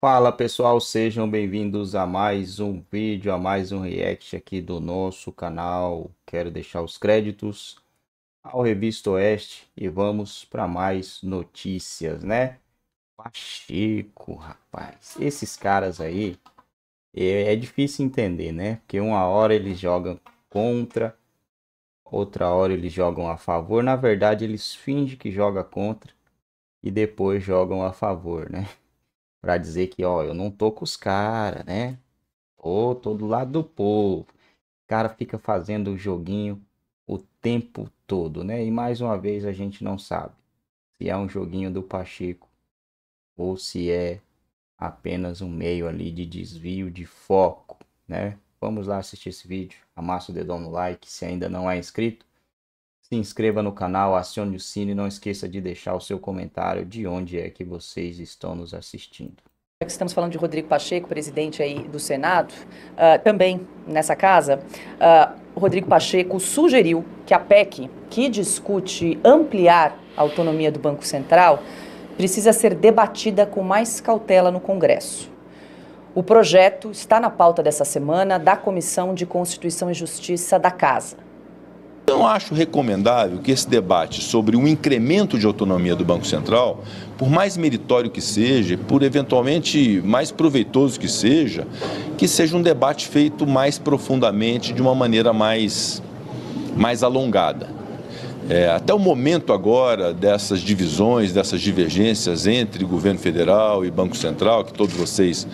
Fala pessoal, sejam bem-vindos a mais um vídeo, a mais um react aqui do nosso canal. Quero deixar os créditos ao Revista Oeste e vamos para mais notícias, né? Pacheco, rapaz, esses caras aí é, é difícil entender, né? Porque uma hora eles jogam contra, outra hora eles jogam a favor. Na verdade, eles fingem que joga contra e depois jogam a favor, né? para dizer que, ó, eu não tô com os caras, né? Tô, tô do lado do povo. O cara fica fazendo o joguinho o tempo todo, né? E mais uma vez a gente não sabe se é um joguinho do Pacheco ou se é apenas um meio ali de desvio de foco, né? Vamos lá assistir esse vídeo, amassa o dedão no like se ainda não é inscrito se inscreva no canal, acione o sino e não esqueça de deixar o seu comentário de onde é que vocês estão nos assistindo. estamos falando de Rodrigo Pacheco, presidente aí do Senado, uh, também nessa casa, uh, Rodrigo Pacheco sugeriu que a PEC, que discute ampliar a autonomia do Banco Central, precisa ser debatida com mais cautela no Congresso. O projeto está na pauta dessa semana da Comissão de Constituição e Justiça da Casa não acho recomendável que esse debate sobre o incremento de autonomia do Banco Central, por mais meritório que seja, por eventualmente mais proveitoso que seja, que seja um debate feito mais profundamente, de uma maneira mais, mais alongada. É, até o momento agora dessas divisões, dessas divergências entre governo federal e Banco Central, que todos vocês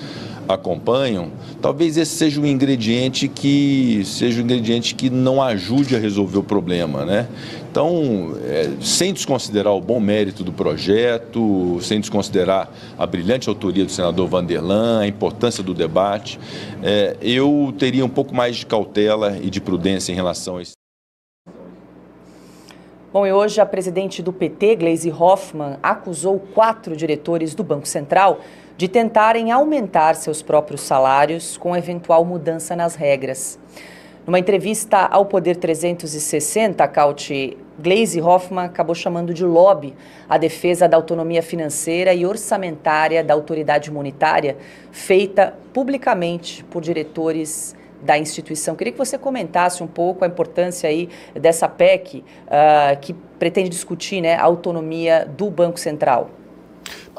acompanham, talvez esse seja um ingrediente que seja um ingrediente que não ajude a resolver o problema, né? Então, é, sem desconsiderar o bom mérito do projeto, sem desconsiderar a brilhante autoria do senador Vanderlan, a importância do debate, é, eu teria um pouco mais de cautela e de prudência em relação a isso. Bom, e hoje a presidente do PT, Gleisi Hoffmann, acusou quatro diretores do Banco Central de tentarem aumentar seus próprios salários com eventual mudança nas regras. Numa entrevista ao Poder 360, a CAUT Glaze Hoffmann acabou chamando de lobby a defesa da autonomia financeira e orçamentária da autoridade monetária, feita publicamente por diretores da instituição. Queria que você comentasse um pouco a importância aí dessa PEC uh, ah, que pretende discutir né, a autonomia do Banco Central.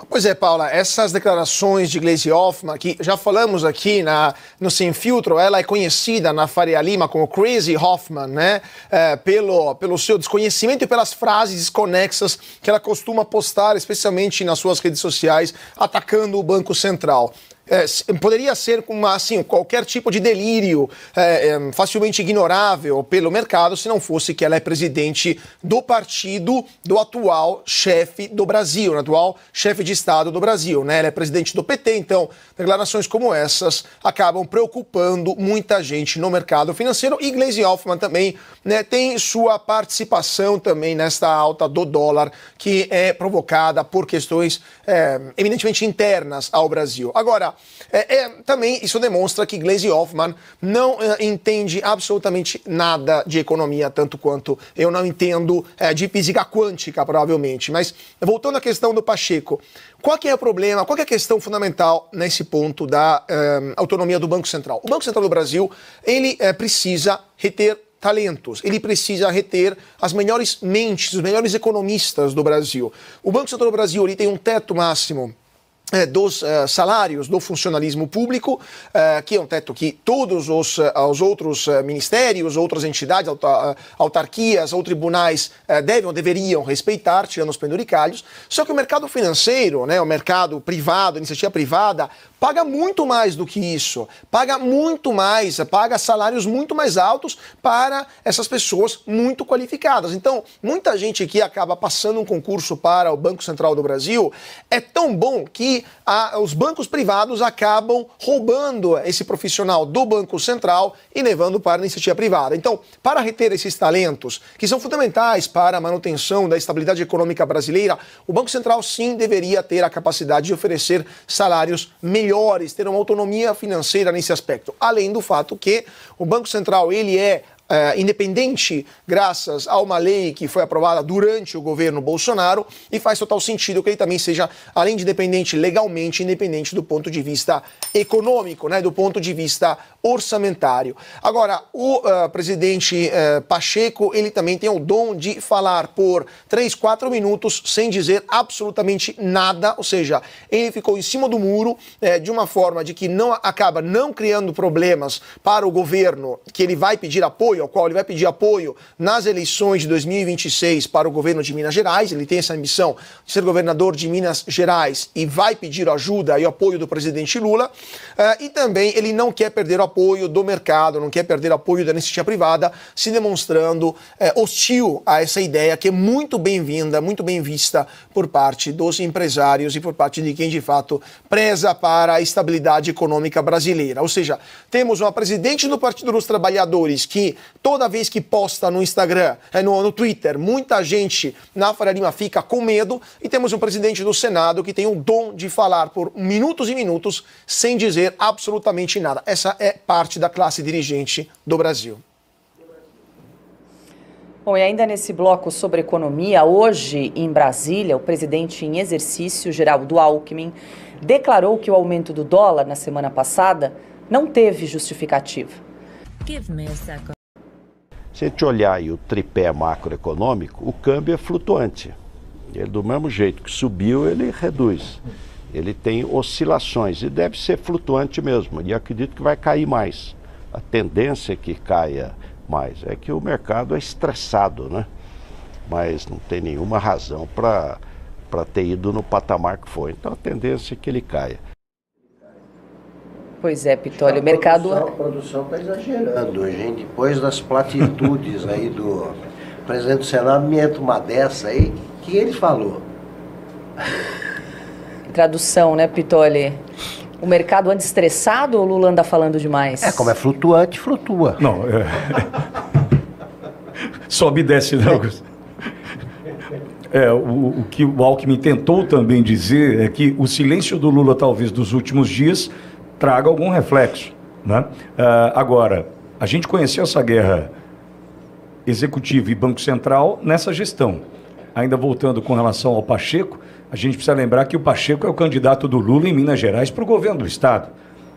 Pois é, Paula, essas declarações de Gleisi Hoffmann, que já falamos aqui na, no Sem Filtro, ela é conhecida na Faria Lima como Crazy Hoffman, né? É, pelo, pelo seu desconhecimento e pelas frases desconexas que ela costuma postar, especialmente nas suas redes sociais, atacando o Banco Central é, poderia ser uma, assim, qualquer tipo de delírio é, é, facilmente ignorável pelo mercado se não fosse que ela é presidente do partido do atual chefe do Brasil, do né, atual chefe de Estado do Brasil. Né? Ela é presidente do PT, então declarações como essas acabam preocupando muita gente no mercado financeiro. E Gleisi Hoffmann também né, tem sua participação também nesta alta do dólar que é provocada por questões é, eminentemente internas ao Brasil. Agora, é, é, também isso demonstra que Glaze Hoffman não é, entende absolutamente nada de economia, tanto quanto eu não entendo é, de física quântica, provavelmente. Mas voltando à questão do Pacheco, qual que é o problema, qual que é a questão fundamental nesse ponto da é, autonomia do Banco Central? O Banco Central do Brasil, ele é, precisa reter talentos. Ele precisa reter as melhores mentes, os melhores economistas do Brasil. O Banco Central do Brasil ele tem um teto máximo eh, dos uh, salários do funcionalismo público, uh, que é um teto que todos os, uh, os outros ministérios, outras entidades, autarquias ou tribunais devem ou deveriam respeitar, tirando os penduricalhos. Só que o mercado financeiro, né, o mercado privado, a iniciativa privada, paga muito mais do que isso, paga muito mais, paga salários muito mais altos para essas pessoas muito qualificadas. Então, muita gente que acaba passando um concurso para o Banco Central do Brasil é tão bom que a, os bancos privados acabam roubando esse profissional do Banco Central e levando para a iniciativa privada. Então, para reter esses talentos, que são fundamentais para a manutenção da estabilidade econômica brasileira, o Banco Central sim deveria ter a capacidade de oferecer salários melhores melhores, ter uma autonomia financeira nesse aspecto. Além do fato que o Banco Central, ele é é, independente graças a uma lei que foi aprovada durante o governo Bolsonaro e faz total sentido que ele também seja, além de independente legalmente, independente do ponto de vista econômico, né, do ponto de vista orçamentário. Agora, o uh, presidente uh, Pacheco, ele também tem o dom de falar por 3, 4 minutos sem dizer absolutamente nada, ou seja, ele ficou em cima do muro é, de uma forma de que não acaba não criando problemas para o governo que ele vai pedir apoio apoio, ao qual ele vai pedir apoio nas eleições de 2026 para o governo de Minas Gerais. Ele tem essa ambição de ser governador de Minas Gerais e vai pedir ajuda e apoio do presidente Lula. Uh, e também ele não quer perder o apoio do mercado, não quer perder o apoio da iniciativa privada, se demonstrando uh, hostil a essa ideia que é muito bem-vinda, muito bem vista por parte dos empresários e por parte de quem de fato preza para a estabilidade econômica brasileira. Ou seja, temos uma presidente do Partido dos Trabalhadores que Toda vez que posta no Instagram, é no, no Twitter, muita gente na Faria Lima fica com medo e temos um presidente do Senado que tem o dom de falar por minutos e minutos sem dizer absolutamente nada. Essa é parte da classe dirigente do Brasil. Bom, e ainda nesse bloco sobre economia, hoje em Brasília, o presidente em exercício, Geraldo Alckmin, declarou que o aumento do dólar na semana passada não teve justificativa. Give me a second. Se a gente olhar aí o tripé macroeconômico, o câmbio é flutuante. Ele, do mesmo jeito que subiu, ele reduz. Ele tem oscilações e deve ser flutuante mesmo. E acredito que vai cair mais. A tendência é que caia mais. É que o mercado é estressado, né? Mas não tem nenhuma razão para ter ido no patamar que foi. Então a tendência é que ele caia. Pois é, Pitoli o mercado... A produção está exagerando, gente. Depois das platitudes aí do presidente do Senado, me entra uma dessa aí, que ele falou. Tradução, né, Pitoli? O mercado anda estressado ou o Lula anda falando demais? É, como é flutuante, flutua. Não, é... sobe e desce, né, É, o, o que o Alckmin tentou também dizer é que o silêncio do Lula, talvez, dos últimos dias traga algum reflexo. Né? Uh, agora, a gente conheceu essa guerra executiva e Banco Central nessa gestão. Ainda voltando com relação ao Pacheco, a gente precisa lembrar que o Pacheco é o candidato do Lula em Minas Gerais para o governo do Estado.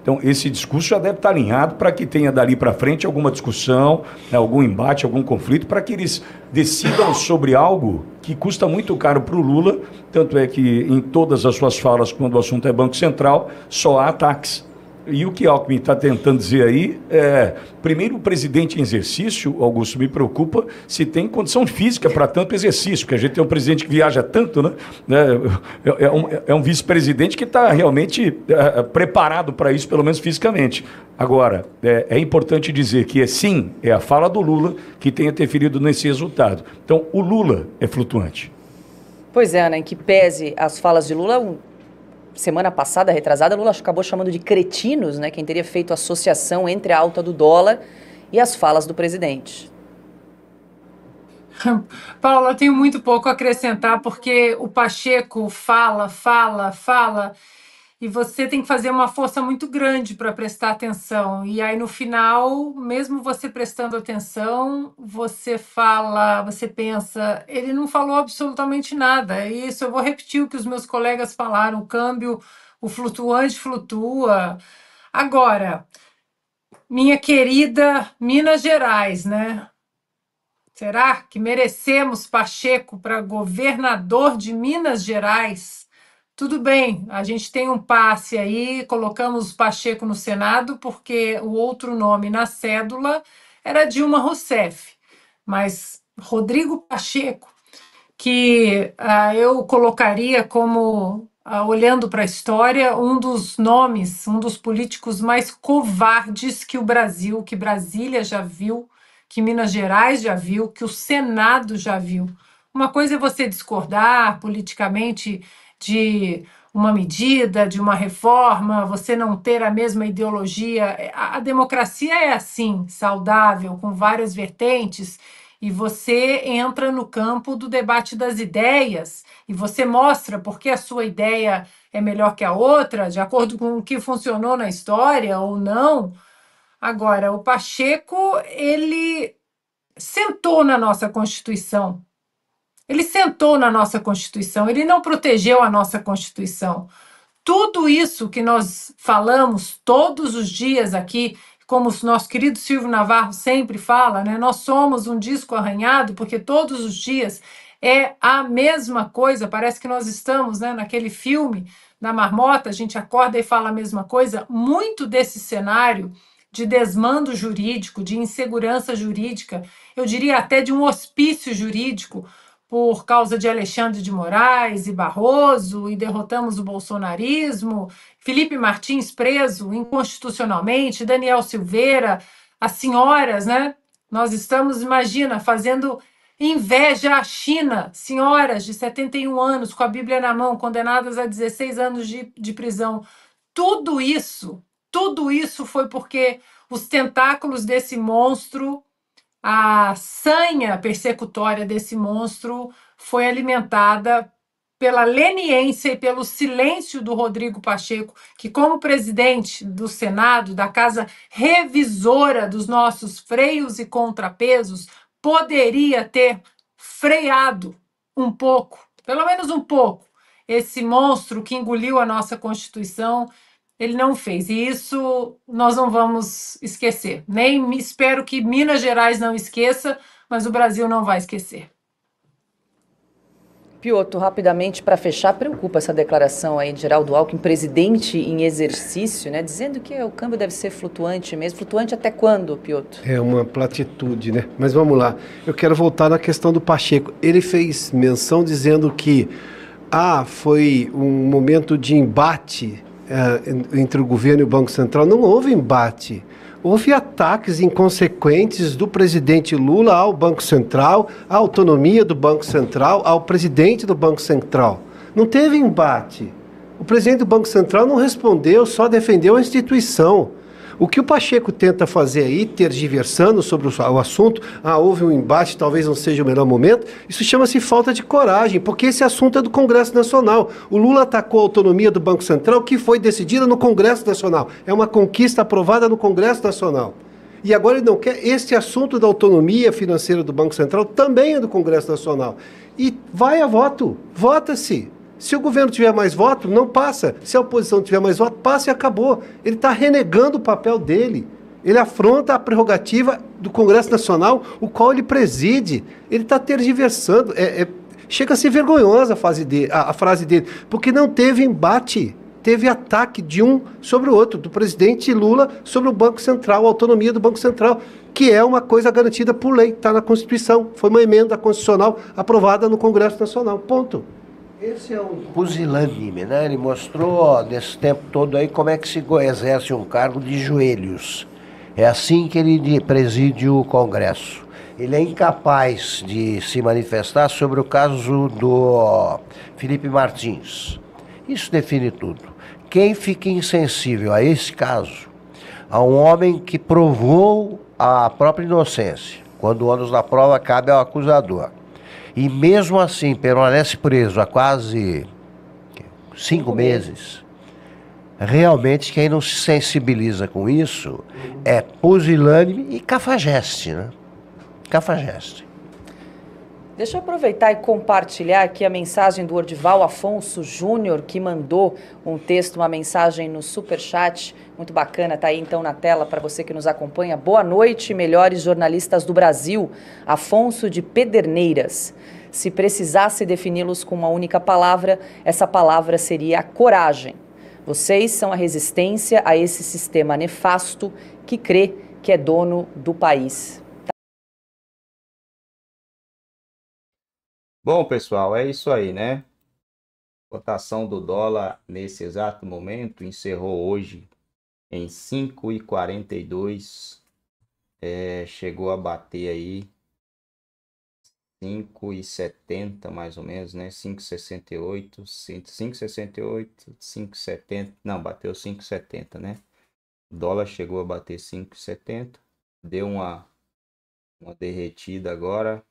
Então, esse discurso já deve estar alinhado para que tenha dali para frente alguma discussão, né, algum embate, algum conflito, para que eles decidam sobre algo que custa muito caro para o Lula. Tanto é que em todas as suas falas, quando o assunto é Banco Central, só há ataques. E o que Alckmin está tentando dizer aí é, primeiro, o presidente em exercício, Augusto, me preocupa se tem condição física para tanto exercício, porque a gente tem um presidente que viaja tanto, né? né é, é um, é um vice-presidente que está realmente é, é preparado para isso, pelo menos fisicamente. Agora, é, é, importante dizer que, é, sim, é a fala do Lula que tem interferido nesse resultado. Então, o Lula é flutuante. Pois é, Ana, em Que pese as falas de Lula, semana passada, retrasada, Lula acabou chamando de cretinos, né, quem teria feito associação entre a alta do dólar e as falas do presidente. Paula, eu tenho muito pouco a acrescentar, porque o Pacheco fala, fala, fala e você tem que fazer uma força muito grande para prestar atenção. E aí no final, mesmo você prestando atenção, você fala, você pensa, ele não falou absolutamente nada. É isso, eu vou repetir o que os meus colegas falaram, o câmbio, o flutuante flutua. Agora, minha querida Minas Gerais, né? Será que merecemos Pacheco para governador de Minas Gerais? Tudo bem, a gente tem um passe aí, colocamos o Pacheco no Senado, porque o outro nome na cédula era Dilma Rousseff, mas Rodrigo Pacheco, que ah, eu colocaria como, ah, olhando para a história, um dos nomes, um dos políticos mais covardes que o Brasil, que Brasília já viu, que Minas Gerais já viu, que o Senado já viu. Uma coisa é você discordar politicamente de uma medida, de uma reforma, você não ter a mesma ideologia. É, a, democracia é assim, saudável, com várias vertentes, e você entra no campo do debate das ideias e você mostra porque a sua ideia é melhor que a outra, de acordo com o que funcionou na história ou não. Agora, o Pacheco, ele sentou na nossa Constituição ele sentou na nossa Constituição, ele não protegeu a nossa Constituição. Tudo isso que nós falamos todos os dias aqui, como o nosso querido Silvio Navarro sempre fala, né? nós somos um disco arranhado, porque todos os dias é a mesma coisa, parece que nós estamos né, naquele filme da marmota, a gente acorda e fala a mesma coisa. Muito desse cenário de desmando jurídico, de insegurança jurídica, eu diria até de um hospício jurídico, por causa de Alexandre de Moraes e Barroso e derrotamos o bolsonarismo, Felipe Martins preso inconstitucionalmente, Daniel Silveira, as senhoras, né? Nós estamos, imagina, fazendo inveja à China, senhoras de 71 anos com a Bíblia na mão, condenadas a 16 anos de, de prisão. Tudo isso, tudo isso foi porque os tentáculos desse monstro a sanha persecutória desse monstro foi alimentada pela leniência e pelo silêncio do Rodrigo Pacheco, que, como presidente do Senado, da casa revisora dos nossos freios e contrapesos, poderia ter freado um pouco, pelo menos um pouco, esse monstro que engoliu a nossa Constituição ele não fez. E isso nós não vamos esquecer. Nem espero que Minas Gerais não esqueça, mas o Brasil não vai esquecer. Pioto, rapidamente para fechar, preocupa essa declaração aí de Geraldo Alckmin, presidente em exercício, né, dizendo que o câmbio deve ser flutuante mesmo. Flutuante até quando, Pioto? É uma platitude, né? Mas vamos lá. Eu quero voltar na questão do Pacheco. Ele fez menção dizendo que ah, foi um momento de embate eh, entre o governo e o Banco Central, não houve embate. Houve ataques inconsequentes do presidente Lula ao Banco Central, à autonomia do Banco Central, ao presidente do Banco Central. Não teve embate. O presidente do Banco Central não respondeu, só defendeu a instituição. O que o Pacheco tenta fazer aí, tergiversando sobre o assunto, ah, houve um embate, talvez não seja o melhor momento, isso chama-se falta de coragem, porque esse assunto é do Congresso Nacional. O Lula atacou a autonomia do Banco Central, que foi decidida no Congresso Nacional. É uma conquista aprovada no Congresso Nacional. E agora ele não quer. Este assunto da autonomia financeira do Banco Central também é do Congresso Nacional. E vai a voto, vota-se. Se o governo tiver mais voto, não passa. Se a oposição tiver mais voto, passa e acabou. Ele está renegando o papel dele. Ele afronta a prerrogativa do Congresso Nacional, o qual ele preside. Ele está tergiversando. É, é, chega a ser vergonhosa a, fase de, a, a frase dele, porque não teve embate teve ataque de um sobre o outro, do presidente Lula sobre o Banco Central, a autonomia do Banco Central, que é uma coisa garantida por lei, está na Constituição, foi uma emenda constitucional aprovada no Congresso Nacional. Ponto. Esse é um pusilânime, né? Ele mostrou nesse tempo todo aí como é que se exerce um cargo de joelhos. É assim que ele preside o Congresso. Ele é incapaz de se manifestar sobre o caso do Felipe Martins. Isso define tudo. Quem fica insensível a esse caso, a um homem que provou a própria inocência, quando o ônus da prova cabe ao acusador e mesmo assim permanece preso há quase cinco meses, realmente quem não se sensibiliza com isso é pusilânime e cafajeste, né? Cafajeste. Deixa eu aproveitar e compartilhar aqui a mensagem do Ordival Afonso Júnior, que mandou um texto, uma mensagem no superchat. Muito bacana, tá aí então na tela para você que nos acompanha. Boa noite, melhores jornalistas do Brasil. Afonso de Pederneiras. Se precisasse defini-los com uma única palavra, essa palavra seria coragem. Vocês são a resistência a esse sistema nefasto que crê que é dono do país. Bom, pessoal, é isso aí, né? Cotação do dólar nesse exato momento encerrou hoje em 5,42. é, chegou a bater aí 5,70 mais ou menos, né? 5,68, 5,68, 5,70, não, bateu 5,70, né? O dólar chegou a bater 5,70, deu uma, uma derretida agora,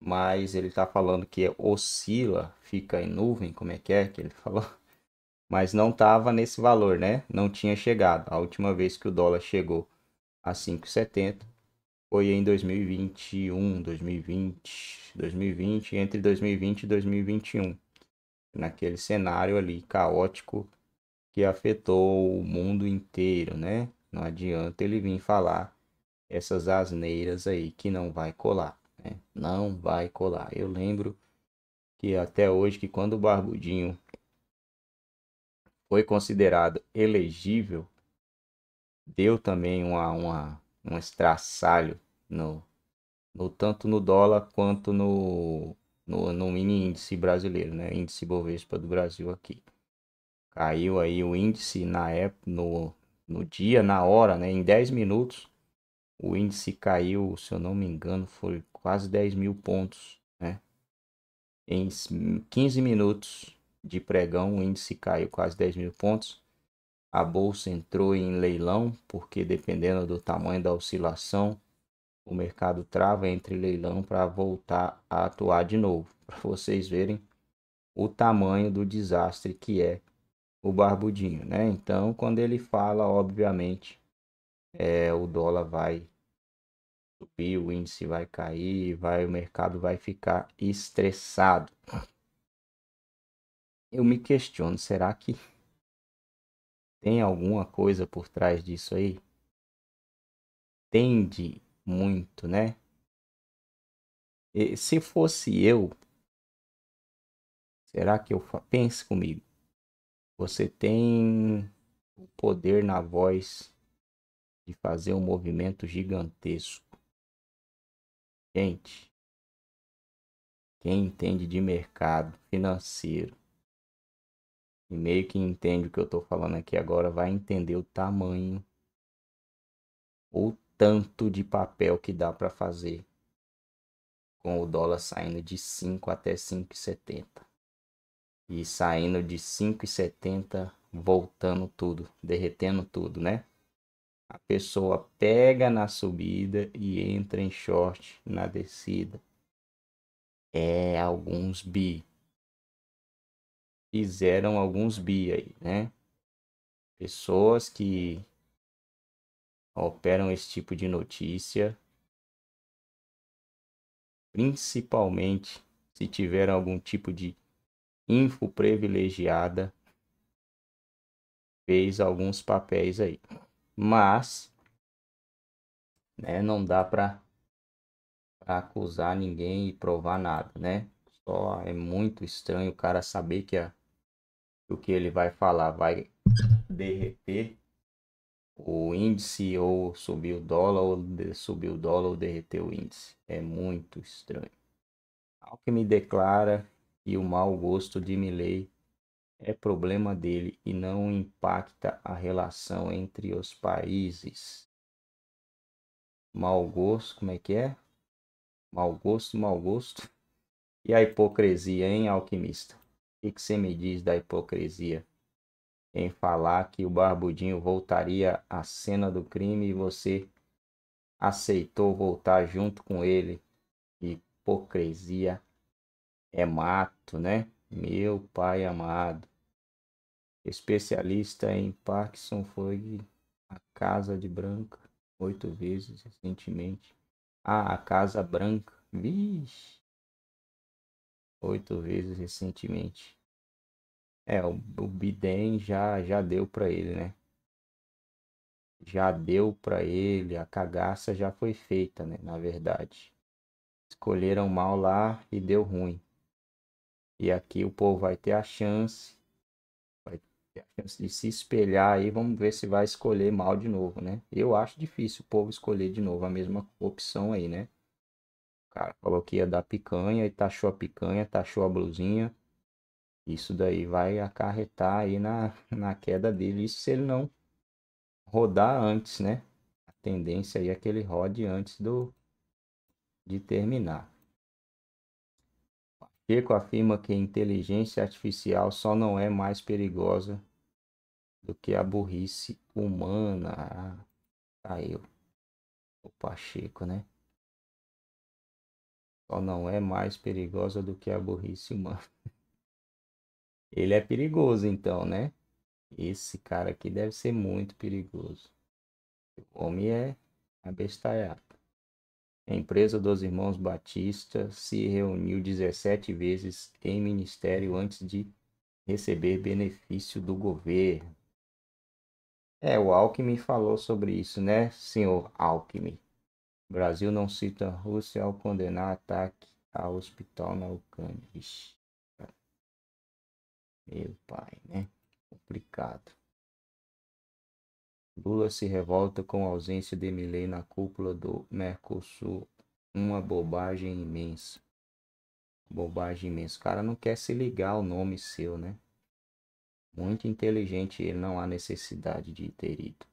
mas ele está falando que oscila, fica em nuvem, como é que é que ele falou? mas não estava nesse valor, né? Não tinha chegado. A última vez que o dólar chegou a 5,70 foi em 2021, 2020, 2020, entre 2020 e 2021. Naquele cenário ali caótico que afetou o mundo inteiro, né? Não adianta ele vir falar essas asneiras aí que não vai colar, né? Não vai colar. Eu lembro que até hoje que quando o Barbudinho foi considerado elegível, deu também uma, uma, um estraçalho no, no tanto no dólar quanto no, no, no mini índice brasileiro, né? Índice Bovespa do Brasil aqui. Caiu aí o índice na época, no, no dia, na hora, né? Em 10 minutos, o índice caiu, se eu não me engano, foi quase 10 mil pontos, né? Em 15 minutos, de pregão, o índice caiu quase 10 mil pontos. A bolsa entrou em leilão, porque dependendo do tamanho da oscilação, o mercado trava entre leilão para voltar a atuar de novo. Para vocês verem o tamanho do desastre que é o Barbudinho, né? Então, quando ele fala, obviamente, é, o dólar vai subir, o índice vai cair, vai, o mercado vai ficar estressado eu me questiono, será que tem alguma coisa por trás disso aí? Tende muito, né? E se fosse eu, será que eu pense comigo? Você tem o poder na voz de fazer um movimento gigantesco. Gente, quem entende de mercado financeiro e meio que entende o que eu estou falando aqui agora vai entender o tamanho ou tanto de papel que dá para fazer com o dólar saindo de 5 até 5,70 e saindo de 5,70 voltando tudo, derretendo tudo, né? A pessoa pega na subida e entra em short na descida. É alguns bi fizeram alguns bi aí, né? Pessoas que operam esse tipo de notícia, principalmente se tiveram algum tipo de info privilegiada, fez alguns papéis aí. Mas, né, não dá para acusar ninguém e provar nada, né? Só é muito estranho o cara saber que a o que ele vai falar vai derreter o índice ou subir o dólar ou subir o dólar ou derreter o índice. É muito estranho. Alckmin declara que o mau gosto de Milley é problema dele e não impacta a relação entre os países. Mau gosto, como é que é? Mau gosto, mau gosto. E a hipocrisia, hein, alquimista? O que, que você me diz da hipocrisia? Em falar que o Barbudinho voltaria à cena do crime e você aceitou voltar junto com ele. Hipocrisia é mato, né? Meu pai amado. Especialista em Parkinson foi a Casa de Branca oito vezes recentemente. Ah, a Casa Branca. Vixe oito vezes recentemente. É, o, o Biden já, já deu para ele, né? Já deu para ele, a cagaça já foi feita, né? Na verdade. Escolheram mal lá e deu ruim. E aqui o povo vai ter a chance, vai ter a chance de se espelhar aí, vamos ver se vai escolher mal de novo, né? Eu acho difícil o povo escolher de novo a mesma opção aí, né? cara falou que ia dar picanha e taxou a picanha, taxou a blusinha. Isso daí vai acarretar aí na, na queda dele. Isso se ele não rodar antes, né? A tendência aí é que ele rode antes do de terminar. Pacheco afirma que a inteligência artificial só não é mais perigosa do que a burrice humana. Ah, caiu tá o Pacheco, né? Só não é mais perigosa do que a burrice humana. Ele é perigoso, então, né? Esse cara aqui deve ser muito perigoso. O homem é abestalhado. A empresa dos irmãos Batista se reuniu 17 vezes em ministério antes de receber benefício do governo. É, o Alckmin falou sobre isso, né, senhor Alckmin? Brasil não cita Rússia ao condenar ataque a hospital na Ucrânia. Vixe. Meu pai, né? Complicado. Lula se revolta com a ausência de Milley na cúpula do Mercosul. Uma bobagem imensa. Bobagem imensa. O cara não quer se ligar ao nome seu, né? Muito inteligente, ele não há necessidade de ter ido.